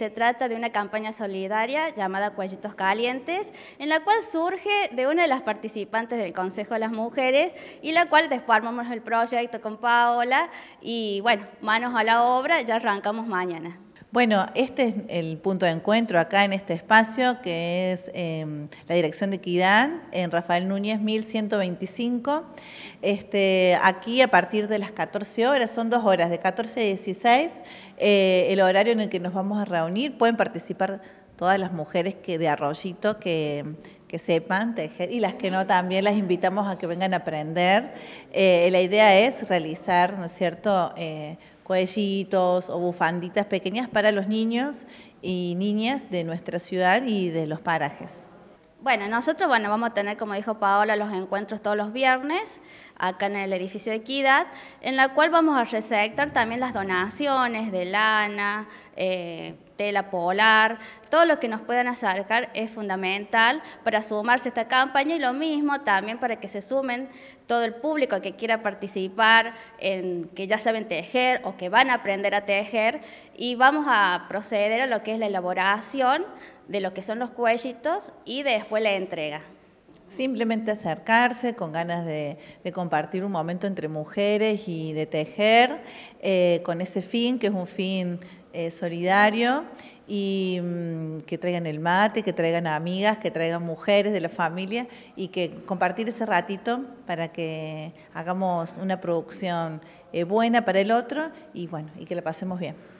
Se trata de una campaña solidaria llamada Cuellitos Calientes, en la cual surge de una de las participantes del Consejo de las Mujeres y la cual después el proyecto con Paola y bueno, manos a la obra, ya arrancamos mañana. Bueno, este es el punto de encuentro acá en este espacio, que es em, la Dirección de Equidad en Rafael Núñez 1125. Este, aquí a partir de las 14 horas, son dos horas, de 14 a 16, eh, el horario en el que nos vamos a reunir. Pueden participar todas las mujeres que de arroyito que, sepan tejer y las que no también las invitamos a que vengan a aprender. Eh, la idea es realizar, ¿no es cierto?, eh, Cuellitos o bufanditas pequeñas para los niños y niñas de nuestra ciudad y de los parajes. Bueno, nosotros bueno, vamos a tener, como dijo Paola, los encuentros todos los viernes acá en el edificio de Equidad, en la cual vamos a receptar también las donaciones de lana, eh, tela polar, todo lo que nos puedan acercar es fundamental para sumarse a esta campaña y lo mismo también para que se sumen todo el público que quiera participar, en, que ya saben tejer o que van a aprender a tejer y vamos a proceder a lo que es la elaboración de lo que son los cuellitos y después la entrega. Simplemente acercarse con ganas de, compartir un momento entre mujeres y de tejer eh, con ese fin, que es un fin eh, solidario, y mm, que traigan el mate, que traigan amigas, que traigan mujeres de la familia y que compartir ese ratito para que hagamos una producción eh, buena para el otro y bueno, y que la pasemos bien.